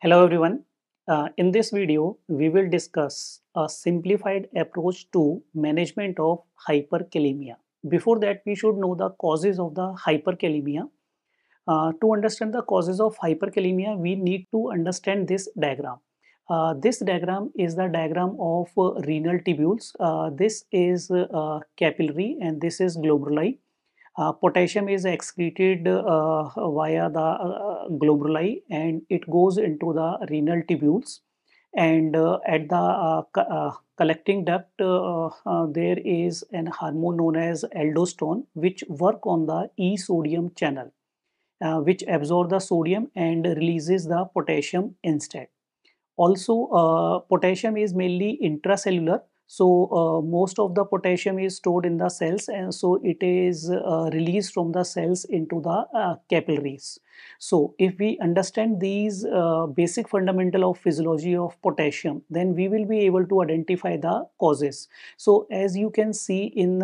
Hello everyone. Uh, in this video, we will discuss a simplified approach to management of hyperkalemia. Before that, we should know the causes of the hyperkalemia. Uh, to understand the causes of hyperkalemia, we need to understand this diagram. Uh, this diagram is the diagram of uh, renal tubules. Uh, this is uh, capillary and this is glomeruli. Uh, potassium is excreted uh, via the uh, glomeruli and it goes into the renal tubules and uh, at the uh, co collecting duct there is an hormone known as aldosterone which work on the e sodium channel which absorb the sodium and releases the potassium instead also potassium is mainly intracellular so uh, most of the potassium is stored in the cells and so it is uh, released from the cells into the uh, capillaries. So if we understand these basic fundamental of physiology of potassium, then we will be able to identify the causes. So as you can see in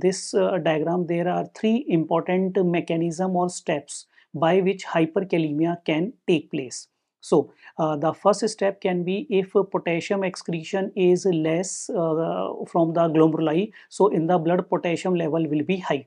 this diagram, there are three important mechanism or steps by which hyperkalemia can take place. So uh, the first step can be if potassium excretion is less uh, from the glomeruli, so in the blood potassium level will be high.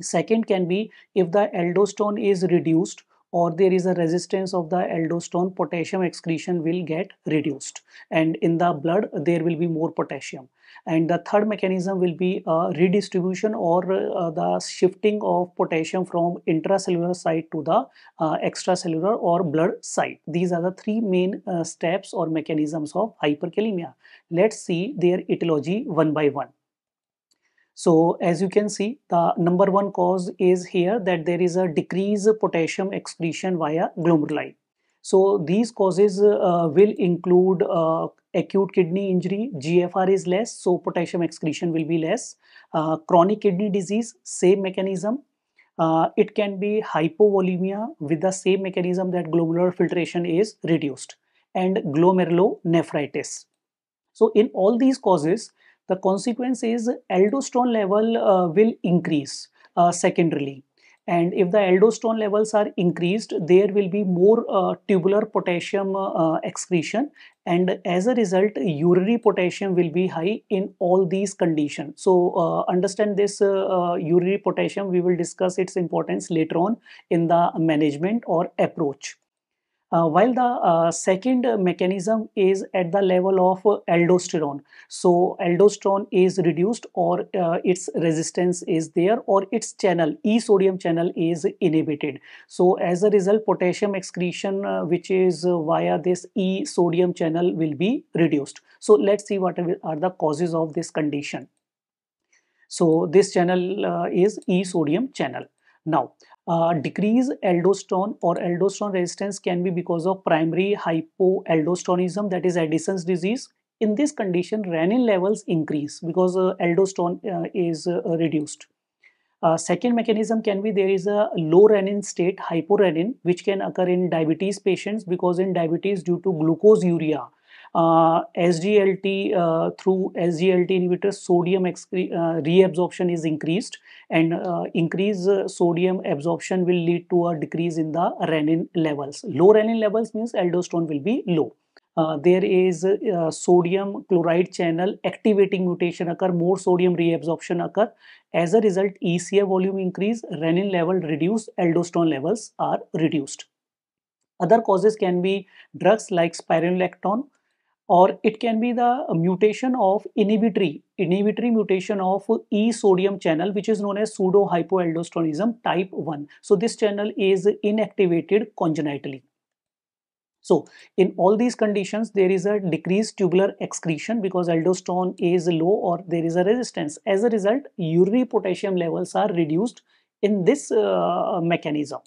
Second can be if the aldosterone is reduced or there is a resistance of the aldosterone, potassium excretion will get reduced and in the blood there will be more potassium and the third mechanism will be uh, redistribution or uh, the shifting of potassium from intracellular site to the uh, extracellular or blood site these are the three main uh, steps or mechanisms of hyperkalemia let's see their etiology one by one so as you can see, the number one cause is here that there is a decreased potassium excretion via glomeruli. So these causes uh, uh, will include uh, acute kidney injury, GFR is less, so potassium excretion will be less. chronic kidney disease, same mechanism, uh, it can be hypovolemia with the same mechanism that glomerular filtration is reduced and glomerulonephritis. So in all these causes, the consequence is aldosterone level uh, will increase uh, secondarily and if the aldosterone levels are increased there will be more uh, tubular potassium uh, uh excretion and as a result urinary potassium will be high in all these conditions so uh, understand this uh, uh, urinary potassium we will discuss its importance later on in the management or approach uh, while the uh, second mechanism is at the level of aldosterone. So aldosterone is reduced or uh, its resistance is there or its channel, E sodium channel is inhibited. So as a result, potassium excretion, uh, which is via this E sodium channel will be reduced. So let's see what are the causes of this condition. So this channel uh, is E sodium channel. Now, uh, decrease aldosterone or aldosterone resistance can be because of primary hypoaldosteronism that is Addison's disease. In this condition, renin levels increase because uh, aldosterone uh, is uh, reduced. Uh, second mechanism can be there is a low renin state, hyporenin, which can occur in diabetes patients because in diabetes due to glucose urea, uh, SGLT uh, through SGLT inhibitors, sodium uh, reabsorption is increased, and uh, increased uh, sodium absorption will lead to a decrease in the renin levels. Low renin levels means aldosterone will be low. Uh, there is uh, sodium chloride channel activating mutation occur, more sodium reabsorption occur. As a result, ECA volume increase, renin level reduced, aldosterone levels are reduced. Other causes can be drugs like spironolactone, or it can be the uh, mutation of inhibitory inhibitory mutation of E sodium channel which is known as pseudo hypoaldosteronism type 1. So this channel is inactivated congenitally. So in all these conditions, there is a decreased tubular excretion because aldosterone is low or there is a resistance. As a result, urinary potassium levels are reduced in this uh, mechanism.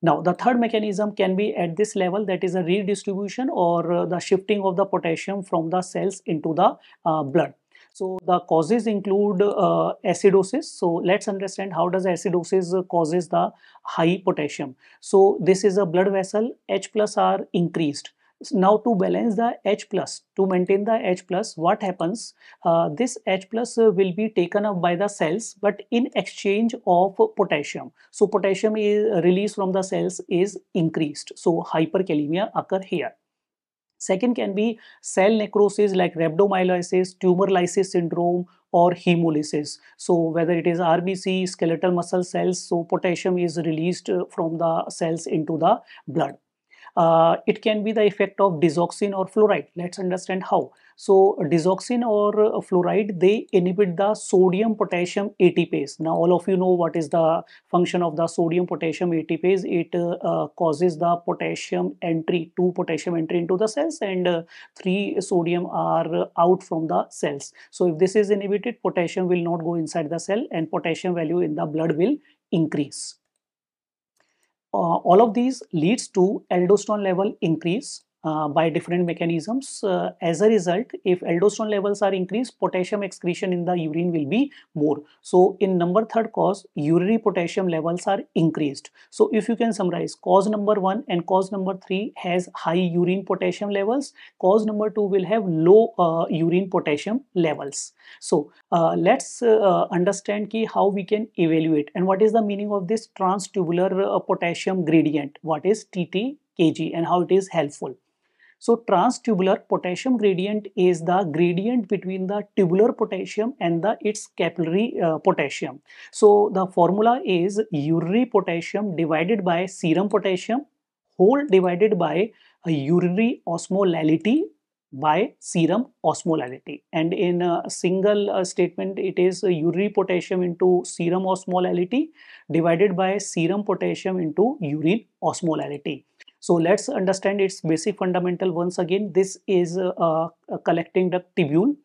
Now the third mechanism can be at this level that is a redistribution or uh, the shifting of the potassium from the cells into the uh, blood. So the causes include uh, acidosis. So let's understand how does acidosis uh, causes the high potassium. So this is a blood vessel H plus R increased. So now to balance the H plus, to maintain the H plus, what happens? Uh, this H plus uh, will be taken up by the cells, but in exchange of potassium. So potassium is uh, released from the cells is increased. So hyperkalemia occur here. Second can be cell necrosis like rhabdomyolysis, tumor lysis syndrome, or hemolysis. So whether it is RBC, skeletal muscle cells, so potassium is released uh, from the cells into the blood. Uh, it can be the effect of desoxin or fluoride. Let's understand how. So desoxin or uh, fluoride, they inhibit the sodium potassium ATPase. Now all of you know what is the function of the sodium potassium ATPase. It uh, uh causes the potassium entry, two potassium entry into the cells and uh, three sodium are out from the cells. So if this is inhibited, potassium will not go inside the cell and potassium value in the blood will increase. Uh, all of these leads to aldosterone level increase uh, by different mechanisms. Uh, as a result, if aldosterone levels are increased, potassium excretion in the urine will be more. So in number third cause, urinary potassium levels are increased. So if you can summarize, cause number one and cause number three has high urine potassium levels. Cause number two will have low uh, urine potassium levels. So uh, let's uh, understand ki how we can evaluate and what is the meaning of this transtubular uh, potassium gradient. What is TT kg and how it is helpful. So transtubular potassium gradient is the gradient between the tubular potassium and the its capillary uh, potassium. So the formula is urinary potassium divided by serum potassium whole divided by a urinary osmolality by serum osmolality and in a single uh, statement it is urinary potassium into serum osmolality divided by serum potassium into urine osmolality so let's understand its basic fundamental once again. This is uh, uh, collecting the tubule.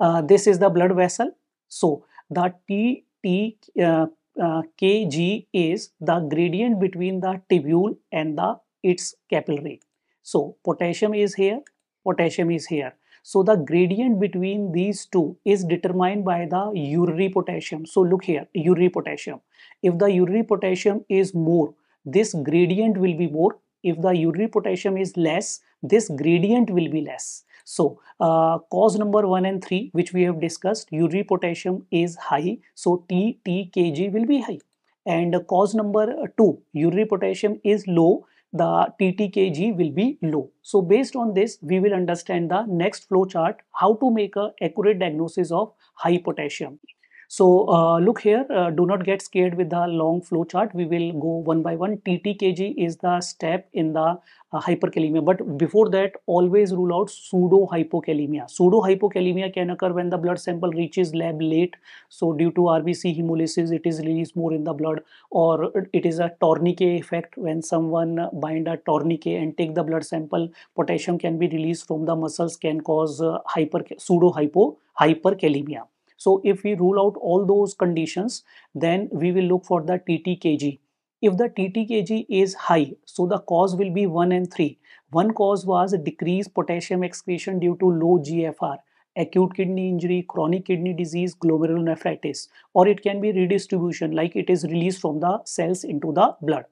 Uh, this is the blood vessel. So the T T uh, uh, K G uh, is the gradient between the tubule and the its capillary. So potassium is here, potassium is here. So the gradient between these two is determined by the urinary potassium. So look here, urinary potassium. If the urinary potassium is more, this gradient will be more if the urinary potassium is less this gradient will be less so uh, cause number 1 and 3 which we have discussed urinary potassium is high so T, T, Kg will be high and uh, cause number 2 urinary potassium is low the TTKG will be low. So based on this, we will understand the next flow chart, how to make a accurate diagnosis of high potassium. So uh, look here, uh, do not get scared with the long flow chart. We will go one by one. TTKG is the step in the uh, hyperkalemia. But before that, always rule out pseudo hypokalemia. Pseudo hypokalemia can occur when the blood sample reaches lab late. So due to RBC hemolysis, it is released more in the blood or it is a tourniquet effect when someone bind a tourniquet and take the blood sample, potassium can be released from the muscles can cause uh, hyper pseudo hypo hyperkalemia. So if we rule out all those conditions, then we will look for the TTKG. If the TTKG is high, so the cause will be 1 and 3. One cause was decreased potassium excretion due to low GFR acute kidney injury, chronic kidney disease, glomerulonephritis, or it can be redistribution, like it is released from the cells into the blood.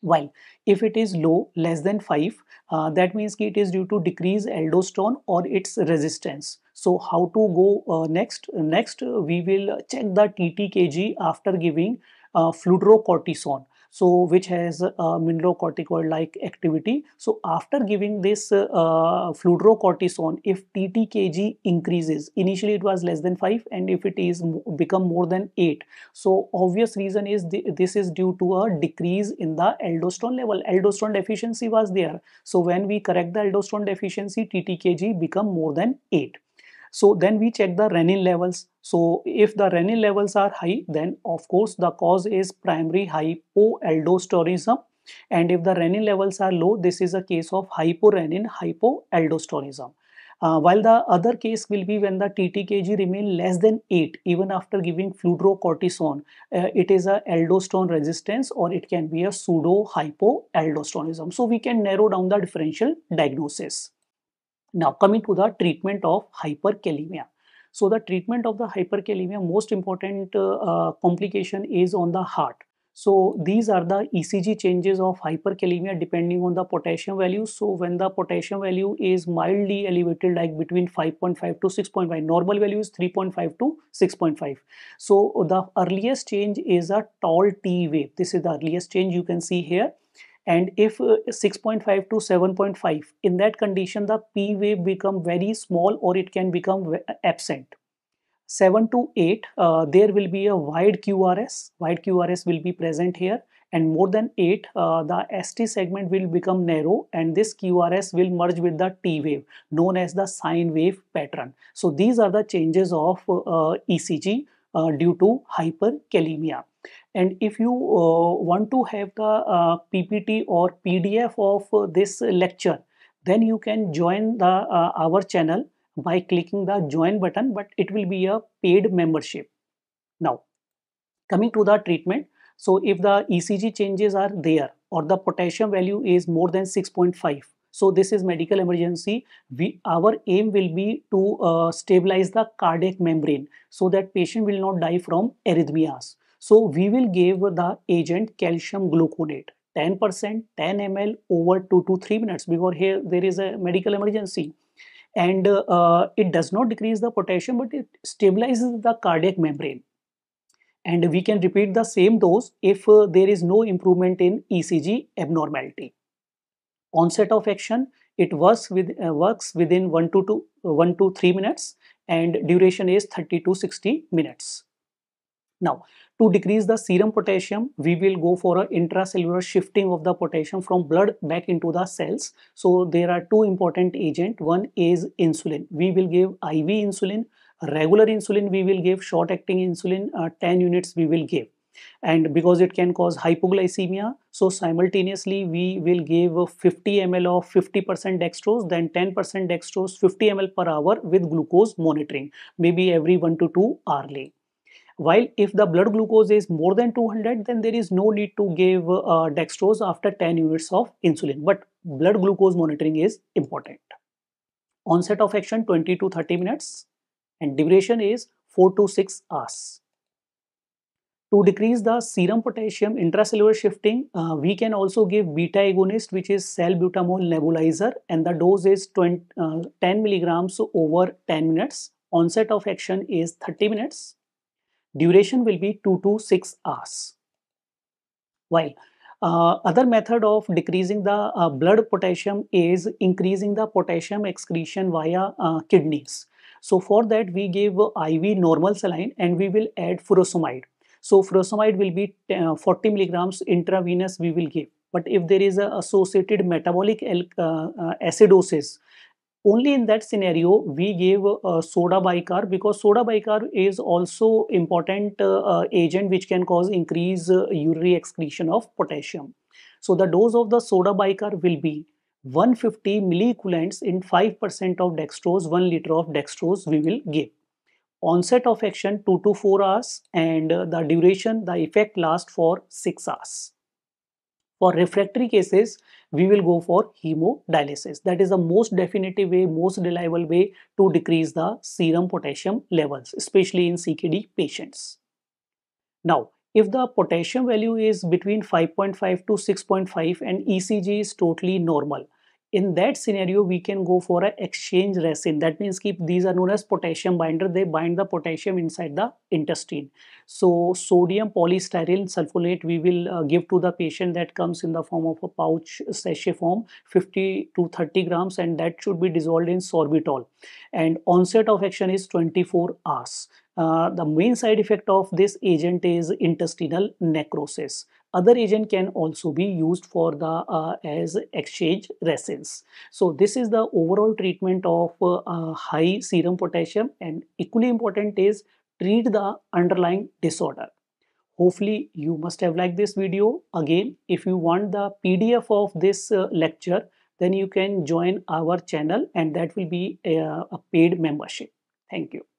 While if it is low, less than 5, uh, that means it is due to decreased aldosterone or its resistance. So how to go uh, next? Uh, next, uh, we will check the TTKG after giving fludrocortisone. so which has uh, mineralocorticoid like activity so after giving this uh, uh, fludrocortisone if ttkg increases initially it was less than 5 and if it is become more than 8 so obvious reason is th this is due to a decrease in the aldosterone level aldosterone deficiency was there so when we correct the aldosterone deficiency ttkg become more than 8 so then we check the renin levels. So if the renin levels are high, then of course the cause is primary hypoaldosteronism. And if the renin levels are low, this is a case of hyporenin hypoaldosteronism. Uh, while the other case will be when the TTKG remain less than 8 even after giving fludrocortisone. Uh, it is a aldosterone resistance or it can be a pseudo hypoaldosteronism. So we can narrow down the differential diagnosis. Now coming to the treatment of hyperkalemia. So the treatment of the hyperkalemia, most important uh, uh, complication is on the heart. So these are the ECG changes of hyperkalemia depending on the potassium value. So when the potassium value is mildly elevated like between 5.5 to 6.5, normal value is 3.5 to 6.5. So the earliest change is a tall T wave. This is the earliest change you can see here and if uh, 6.5 to 7.5 in that condition the p wave become very small or it can become uh, absent 7 to 8 uh, there will be a wide qrs wide qrs will be present here and more than 8 uh, the st segment will become narrow and this qrs will merge with the t wave known as the sine wave pattern so these are the changes of uh, ecg uh, due to hyperkalemia and if you uh, want to have the uh, ppt or pdf of uh, this lecture then you can join the our channel by clicking the join button but it will be a paid membership now coming to the treatment so if the ECG changes are there or the potassium value is more than 6.5 so this is medical emergency we our aim will be to uh, stabilize the cardiac membrane so that patient will not die from arrhythmias so we will give the agent calcium gluconate 10% 10 ml over 2 to 3 minutes because here there is a medical emergency and uh, uh, it does not decrease the potassium but it stabilizes the cardiac membrane and we can repeat the same dose if uh, there is no improvement in ECG abnormality. Onset of action it works with uh, works within 1 to 2 1 to 3 minutes and duration is 30 to 60 minutes. Now to decrease the serum potassium, we will go for an intracellular shifting of the potassium from blood back into the cells. So there are two important agents. One is insulin. We will give IV insulin, regular insulin we will give, short-acting insulin uh, 10 units we will give and because it can cause hypoglycemia so simultaneously we will give 50 ml of 50% dextrose then 10% dextrose 50 ml per hour with glucose monitoring maybe every 1 to 2 hourly while if the blood glucose is more than 200, then there is no need to give uh, dextrose after 10 units of insulin. But blood glucose monitoring is important. Onset of action 20 to 30 minutes and duration is 4 to 6 hours. To decrease the serum potassium intracellular shifting, uh, we can also give beta agonist which is salbutamol nebulizer and the dose is 20, uh, 10 milligrams over 10 minutes. Onset of action is 30 minutes duration will be 2 to 6 hours. While uh, other method of decreasing the uh, blood potassium is increasing the potassium excretion via uh, kidneys. So for that we give IV normal saline and we will add furosemide. So furosemide will be uh, 40 milligrams intravenous we will give. But if there is a associated metabolic uh, uh, acidosis, only in that scenario we gave uh, soda bicarb because soda bicarb is also important uh, uh, agent which can cause increase uh, urinary excretion of potassium so the dose of the soda bicarb will be 150 milliequivalents in 5% of dextrose 1 liter of dextrose we will give onset of action 2 to 4 hours and uh, the duration the effect lasts for 6 hours for refractory cases we will go for hemodialysis. That is the most definitive way, most reliable way to decrease the serum potassium levels, especially in CKD patients. Now, if the potassium value is between 5.5 to 6.5 and ECG is totally normal, in that scenario we can go for an exchange resin that means keep these are known as potassium binder they bind the potassium inside the intestine so sodium polystyrene sulfonate we will uh, give to the patient that comes in the form of a pouch sachet form 50 to 30 grams and that should be dissolved in sorbitol and onset of action is 24 hours uh, the main side effect of this agent is intestinal necrosis. Other agent can also be used for the uh, as exchange resins. So this is the overall treatment of uh, uh high serum potassium and equally important is treat the underlying disorder. Hopefully you must have liked this video. Again, if you want the PDF of this uh, lecture, then you can join our channel and that will be a, a paid membership. Thank you.